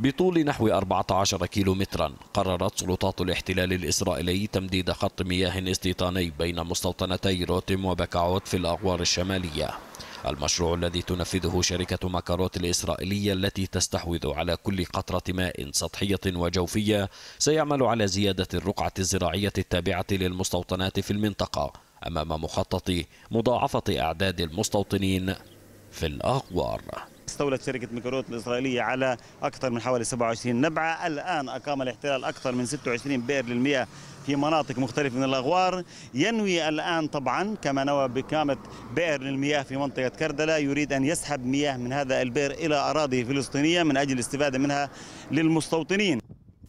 بطول نحو 14 كيلو مترا قررت سلطات الاحتلال الإسرائيلي تمديد خط مياه استيطاني بين مستوطنتي روتيم وبكعوت في الأغوار الشمالية المشروع الذي تنفذه شركة مكاروت الإسرائيلية التي تستحوذ على كل قطرة ماء سطحية وجوفية سيعمل على زيادة الرقعة الزراعية التابعة للمستوطنات في المنطقة أمام مخطط مضاعفة أعداد المستوطنين في الأغوار استولت شركة ميكروت الإسرائيلية على أكثر من حوالي 27 نبعة الآن أقام الاحتلال أكثر من 26 بئر للمياه في مناطق مختلفة من الأغوار ينوي الآن طبعا كما نوى بإقامة بئر للمياه في منطقة كردلة يريد أن يسحب مياه من هذا البئر إلى أراضي فلسطينية من أجل الاستفادة منها للمستوطنين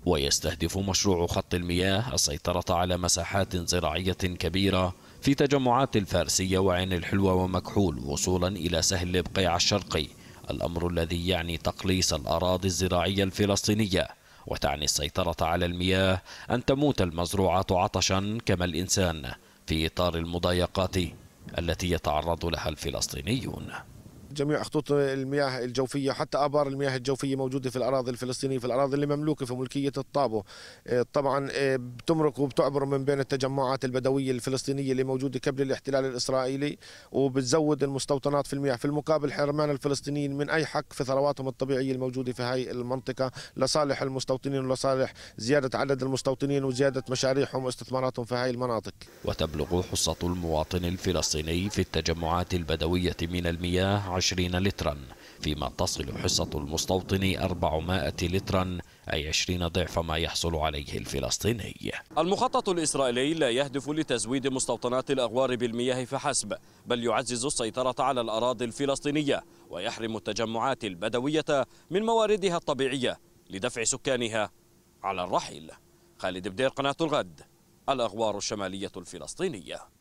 ويستهدف مشروع خط المياه السيطرة على مساحات زراعية كبيرة في تجمعات الفارسية وعين الحلوة ومكحول وصولا إلى سهل البقيع الشرقي الأمر الذي يعني تقليص الأراضي الزراعية الفلسطينية وتعني السيطرة على المياه أن تموت المزروعات عطشا كما الإنسان في إطار المضايقات التي يتعرض لها الفلسطينيون جميع خطوط المياه الجوفية حتى آبار المياه الجوفية موجودة في الأراضي الفلسطينية في الأراضي اللي مملوكة في ملكية الطابو آه، طبعا آه، بتمرق وبتعبر من بين التجمعات البدوية الفلسطينية اللي موجودة قبل الاحتلال الإسرائيلي وبتزود المستوطنات في المياه في المقابل حرمان الفلسطينيين من أي حق في ثرواتهم الطبيعية الموجودة في هاي المنطقة لصالح المستوطنين ولصالح زيادة عدد المستوطنين وزيادة مشاريعهم واستثماراتهم في هاي المناطق وتبلغ حصة المواطن الفلسطيني في التجمعات البدوية من المياه 120 لترا فيما تصل حصة المستوطن 400 لترا أي 20 ضعف ما يحصل عليه الفلسطيني المخطط الإسرائيلي لا يهدف لتزويد مستوطنات الأغوار بالمياه فحسب بل يعزز السيطرة على الأراضي الفلسطينية ويحرم التجمعات البدوية من مواردها الطبيعية لدفع سكانها على الرحيل خالد بدير قناة الغد الأغوار الشمالية الفلسطينية